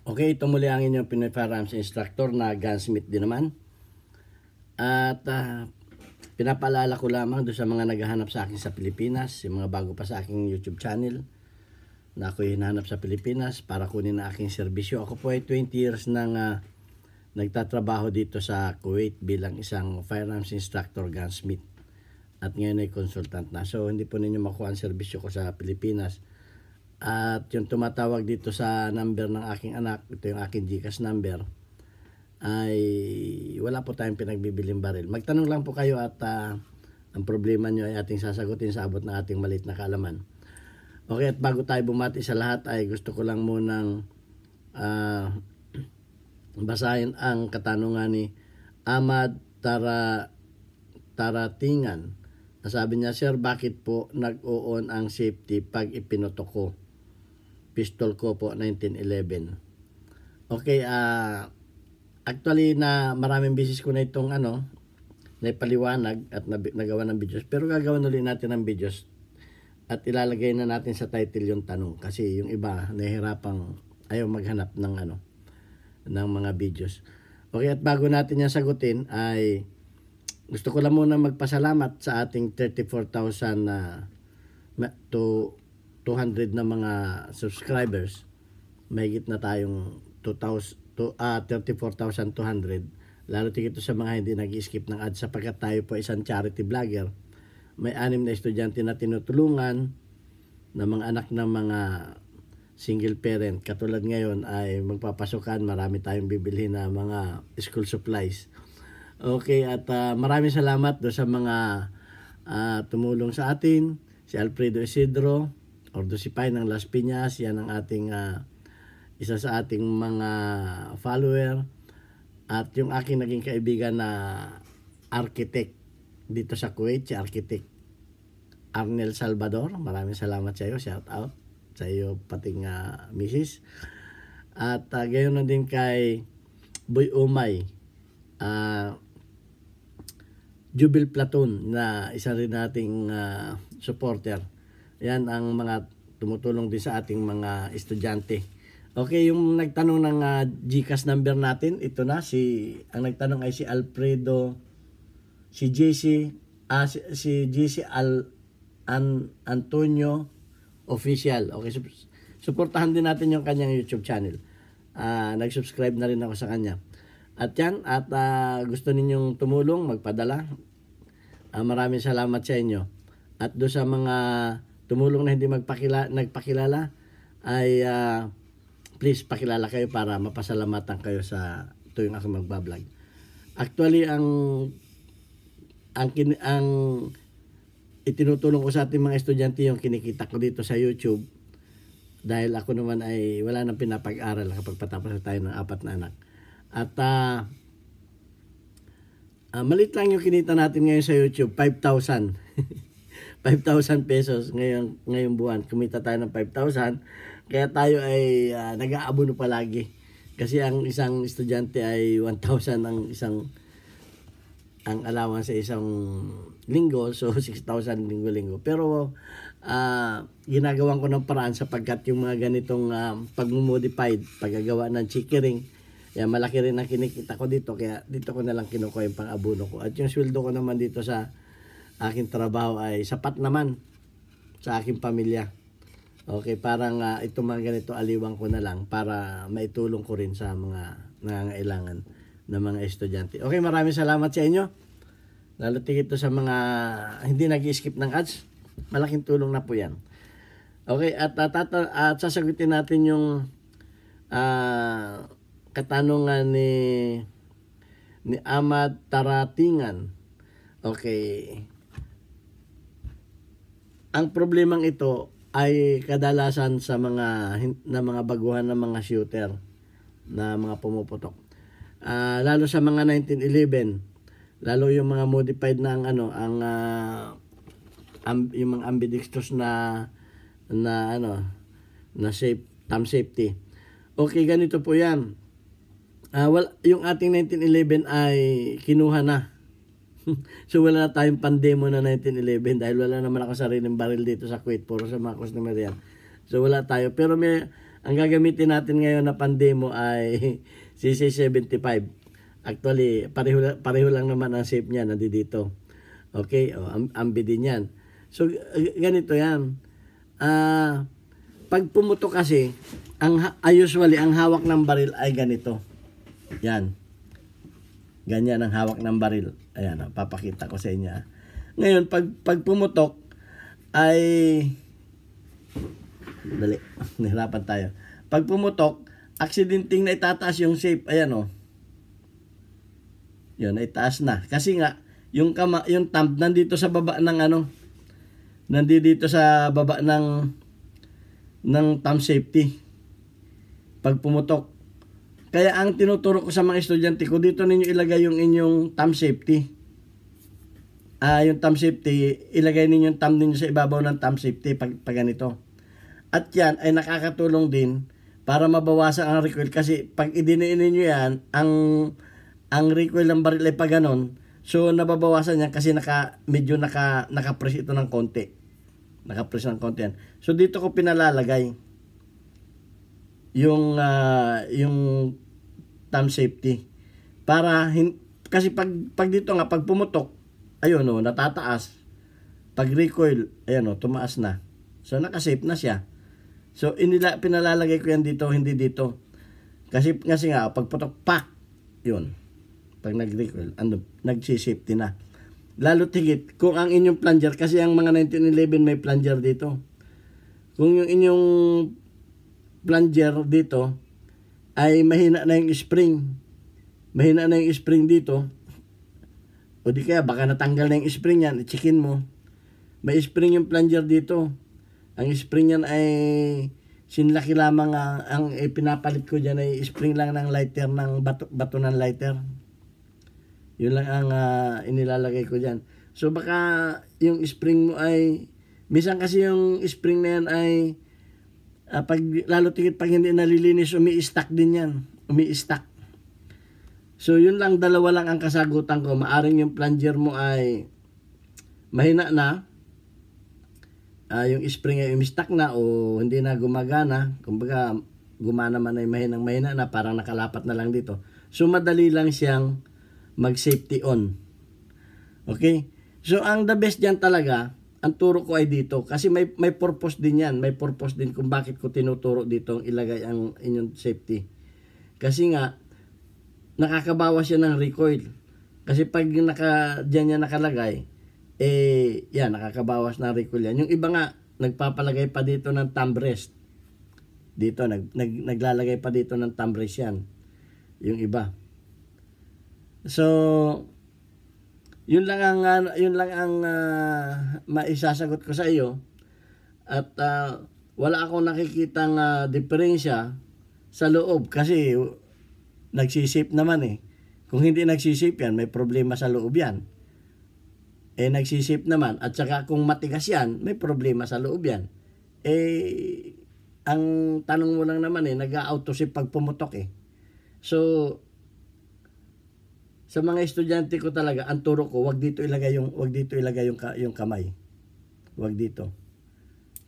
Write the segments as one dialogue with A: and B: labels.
A: Okay, ito muli ang inyong Pinoy Firearms Instructor na gunsmith din naman. At uh, pinapaalala ko lamang doon sa mga naghahanap sa akin sa Pilipinas, yung mga bago pa sa aking YouTube channel na ako hinahanap sa Pilipinas para kunin na aking serbisyo. Ako po ay 20 years nang uh, nagtatrabaho dito sa Kuwait bilang isang firearms instructor gunsmith at ngayon ay consultant na. So hindi po ninyo makuha ang serbisyo ko sa Pilipinas at yung tumatawag dito sa number ng aking anak, ito yung aking GCash number, ay wala po tayong pinagbibiling baril. Magtanong lang po kayo at uh, ang problema nyo ay ating sasagutin sa abot ng ating malit na kaalaman. Okay, at bago tayo bumati sa lahat ay gusto ko lang munang uh, basahin ang katanungan ni Ahmad Tara, Taratingan. Nasabi niya, Sir, bakit po nag-on ang safety pag ipinoto ko? pistol ko po 1911 okay uh, actually na maraming bisis ko na itong ano naipaliwanag at nagawa ng videos pero gagawin ulit natin ng videos at ilalagay na natin sa title yung tanong kasi yung iba nahihirapang ayaw maghanap ng ano ng mga videos okay at bago natin yan sagutin ay gusto ko lang muna magpasalamat sa ating 34,000 uh, ah, to 200 na mga subscribers, mahigit na tayong 2,000, to, ah, 34,200. Lalo tigit sa mga hindi nag-skip ng ads sapagkat tayo po isang charity vlogger. May anim na estudyante na tinutulungan na mga anak ng mga single parent. Katulad ngayon ay magpapasukan, marami tayong bibili na mga school supplies. Okay, at uh, maraming salamat do sa mga uh, tumulong sa atin. Si Alfredo Isidro, or Dusipay ng Las Piñas. Yan ang ating uh, isa sa ating mga follower. At yung aking naging kaibigan na architect dito sa Kuwait, si architect Arnel Salvador. Maraming salamat sa iyo. Shout out sa iyo pating uh, missis At uh, ah, gayon na din kay Boy Umay. Uh, Jubil Platon na isa rin nating uh, supporter. Yan ang mga tumutulong din sa ating mga estudyante. Okay, yung nagtanong ng uh, GCash number natin, ito na si ang nagtanong ay si Alfredo si JC uh, ah, si, si JC Al An Antonio Official. Okay, sup suportahan din natin yung kanyang YouTube channel. Uh, nag-subscribe na rin ako sa kanya. At yan, at uh, gusto ninyong tumulong, magpadala. Uh, maraming salamat sa inyo. At do sa mga tumulong na hindi magpakila, nagpakilala, ay uh, please pakilala kayo para mapasalamatan kayo sa tuwing ako magbablog. Actually, ang ang, kin, ang itinutulong ko sa ating mga estudyante yung kinikita ko dito sa YouTube dahil ako naman ay wala nang pinapag-aral kapag patapos tayo ng apat na anak. At uh, uh, malit lang yung kinita natin ngayon sa YouTube, 5,000. 5,000 pesos ngayon ngayong buwan. Kumita tayo ng 5,000. Kaya tayo ay uh, ah, nag-aabono palagi. Kasi ang isang estudyante ay 1,000 ang isang ang alawan sa isang linggo. So, 6,000 linggo-linggo. Pero, uh, ginagawan ko ng paraan sapagkat yung mga ganitong uh, pag-modified, paggagawa ng chickering, yan, malaki rin ang kinikita ko dito. Kaya, dito ko na lang kinukuha yung pang-abono ko. At yung sweldo ko naman dito sa aking trabaho ay sapat naman sa aking pamilya. Okay, parang uh, ah, ito mga ganito aliwang ko na lang para maitulong ko rin sa mga nangangailangan ng mga estudyante. Okay, maraming salamat sa inyo. Lalo tigit sa mga hindi nag-skip ng ads. Malaking tulong na po yan. Okay, at, at, at, at sasagutin natin yung uh, katanungan ni ni Ahmad Taratingan. Okay ang problemang ito ay kadalasan sa mga na mga baguhan ng mga shooter na mga pumuputok. Uh, lalo sa mga 1911, lalo yung mga modified na ang ano, ang uh, amb, yung mga ambidextrous na na ano, na safe thumb safety. Okay, ganito po 'yan. Uh, ah, well, yung ating 1911 ay kinuha na so wala na tayong pandemo na 1911 dahil wala naman ako sariling baril dito sa Kuwait. Puro sa mga customer yan. So wala tayo. Pero may, ang gagamitin natin ngayon na pandemo ay CC-75. Actually, pareho, pareho lang naman ang shape niya. Nandito dito. Okay, oh, am ambi din yan. So, eh, ganito yan. Ah, uh, pag pumuto kasi, ang ah, usually, ang hawak ng baril ay ganito. Yan. Ganyan ang hawak ng baril. Ayan, oh, papakita ko sa inyo. Ah. Ngayon, pag, pag pumutok, ay... Dali, nahirapan tayo. Pag pumutok, accidenting na itataas yung shape. Ayan, oh. Yun, itaas na. Kasi nga, yung, kama, yung thumb nandito sa baba ng ano, nandito sa baba ng ng thumb safety. Pag pumutok, kaya ang tinuturo ko sa mga estudyante ko, dito ninyo ilagay yung inyong thumb safety. Ah, yung thumb safety, ilagay ninyo yung thumb ninyo sa ibabaw ng thumb safety pag, pag ganito. At yan ay nakakatulong din para mabawasan ang recoil kasi pag idiniin ninyo yan, ang, ang recoil ng baril ay pag ganon, so nababawasan yan kasi naka, medyo naka, naka-press ito ng konti. Naka-press ng konti yan. So dito ko pinalalagay yung uh, yung thumb safety para hin- kasi pag pag dito nga pag pumutok ayun oh natataas pag recoil ayun oh tumaas na so naka-safe na siya so inila pinalalagay ko yan dito hindi dito kasi kasi nga pag putok pak yun pag nag-recoil ano nag safety na lalo tigit kung ang inyong plunger kasi ang mga 1911 may plunger dito kung yung inyong plunger dito ay mahina na yung spring. Mahina na yung spring dito. O di kaya baka natanggal na yung spring yan, i-checkin mo. May spring yung plunger dito. Ang spring yan ay sinlaki lamang ang, ah, ang eh, pinapalit ko dyan ay spring lang ng lighter ng bato, bato ng lighter yun lang ang uh, inilalagay ko dyan so baka yung spring mo ay minsan kasi yung spring na yan ay Uh, pag, lalo tingit pag hindi nalilinis, umi-stack din yan. Umi-stack. So, yun lang, dalawa lang ang kasagutan ko. Maaring yung plunger mo ay mahina na, uh, yung spring ay umistak na o hindi na gumagana, kumbaga gumana man ay mahinang mahina na, parang nakalapat na lang dito. So, madali lang siyang mag-safety on. Okay? So, ang the best dyan talaga, ang turo ko ay dito kasi may may purpose din 'yan, may purpose din kung bakit ko tinuturo dito ilagay ang inyong safety. Kasi nga nakakabawas 'yan ng recoil. Kasi pag naka diyan yan nakalagay, eh yan nakakabawas ng recoil yan. Yung iba nga nagpapalagay pa dito ng thumb rest. Dito nag, nag naglalagay pa dito ng thumb rest yan. Yung iba. So yun lang ang uh, yun lang ang uh, maisasagot ko sa iyo. At uh, wala akong nakikitang uh, diferensya sa loob kasi nagsisip naman eh. Kung hindi nagsisip yan, may problema sa loob yan. Eh nagsisip naman at saka kung matigas yan, may problema sa loob yan. Eh ang tanong mo lang naman eh, nag-auto si pag pumutok eh. So, sa mga estudyante ko talaga, ang turo ko, wag dito ilagay yung wag dito ilagay yung yung kamay. Wag dito.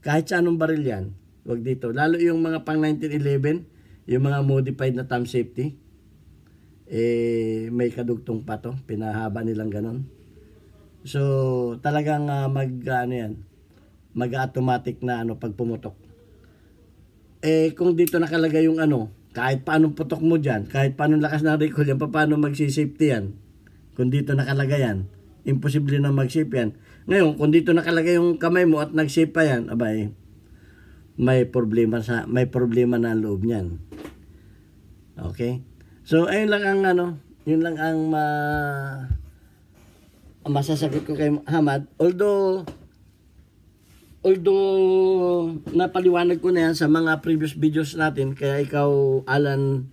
A: Kahit sa anong baril 'yan, wag dito. Lalo yung mga pang 1911, yung mga modified na thumb safety, eh may kadugtong pa to, pinahaba nilang ganun So, talagang uh, mag ano 'yan, mag-automatic na ano pag pumutok. Eh kung dito nakalagay yung ano, kahit paano putok mo dyan, kahit paano lakas ng recoil yan, paano magsisafety yan, kung dito nakalaga yan, imposible na mag-shape yan. Ngayon, kung dito nakalaga yung kamay mo at nag-shape pa yan, abay, may problema sa may problema na ang loob niyan. Okay? So ayun lang ang ano, yun lang ang ma masasagot ko kay Hamad. Although although napaliwanag ko na yan sa mga previous videos natin, kaya ikaw, Alan,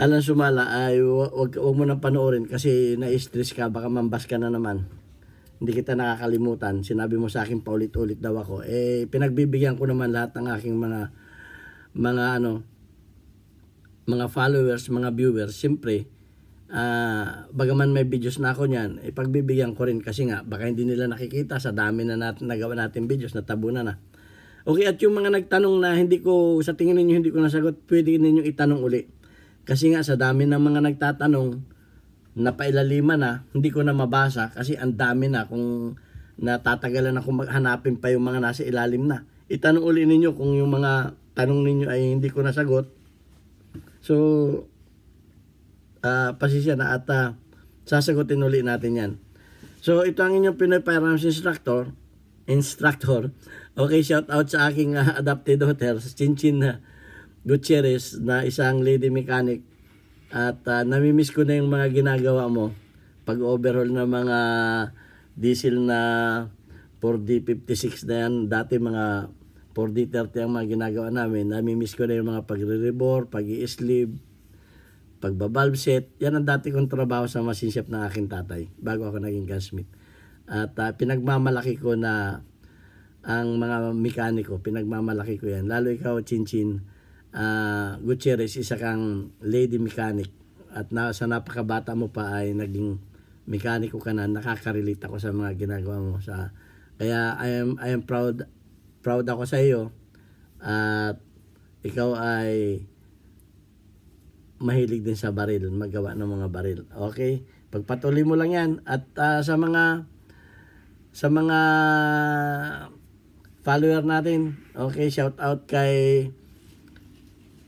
A: Alan Sumala, ay wag, wag mo nang panoorin kasi na-stress ka, baka mambas ka na naman. Hindi kita nakakalimutan. Sinabi mo sa akin paulit-ulit daw ako. Eh, pinagbibigyan ko naman lahat ng aking mga, mga ano, mga followers, mga viewers. Siyempre, uh, bagaman may videos na ako niyan, ipagbibigyan eh, ko rin kasi nga baka hindi nila nakikita sa dami na natin nagawa natin videos, na natabunan na. Okay, at yung mga nagtanong na hindi ko, sa tingin ninyo hindi ko nasagot, pwede ninyo itanong uli. Kasi nga sa dami ng mga nagtatanong, napailaliman na, hindi ko na mabasa kasi ang dami na kung natatagalan ako maghanapin pa yung mga nasa ilalim na. Itanong uli ninyo kung yung mga tanong ninyo ay hindi ko nasagot. So, uh, pasisya na at uh, sasagutin uli natin yan. So ito ang inyong Pinoy Firearms Instructor. Instructor. Okay, shout out sa aking uh, adopted daughter, Chinchin Gutierrez na isang lady mechanic. At uh, namimiss ko na yung mga ginagawa mo. Pag-overhaul ng mga diesel na 4D56 na yan. Dati mga 4D30 ang mga ginagawa namin. Namimiss ko na yung mga pagre-rebore, pag-i-sleeve, pagbabalb set. Yan ang dati kong trabaho sa machine shop ng aking tatay bago ako naging gunsmith. At uh, pinagmamalaki ko na ang mga mekaniko, pinagmamalaki ko yan. Lalo ikaw, Chinchin uh, ah, Gutierrez, isa kang lady mechanic. At na, sa napakabata mo pa ay naging mekaniko ka na. Nakakarelate ako sa mga ginagawa mo. Sa, kaya I am, I am proud, proud ako sa iyo. At uh, ikaw ay mahilig din sa baril, maggawa ng mga baril. Okay? Pagpatuloy mo lang 'yan at uh, sa mga sa mga follower natin, okay, shout out kay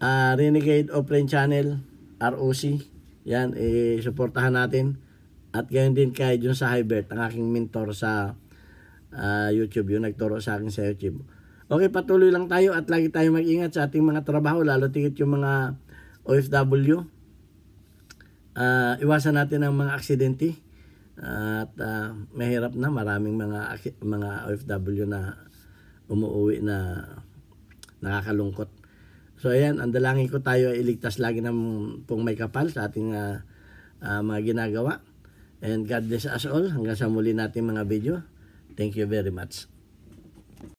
A: uh, Renegade Offline Channel, ROC. Yan, i eh, suportahan natin. At ganyan din kay John Sahibert, ang aking mentor sa uh, YouTube, yung nagturo sa akin sa YouTube. Okay, patuloy lang tayo at lagi tayo mag-ingat sa ating mga trabaho, lalo tigit yung mga OFW. Uh, ah, iwasan natin ang mga aksidente at uh, mahirap na maraming mga mga OFW na umuwi na nakakalungkot. So ayan, ang dalangin ko tayo ay iligtas lagi ng pong may kapal sa ating uh, uh, mga ginagawa. And God bless us all. Hanggang sa muli natin mga video. Thank you very much.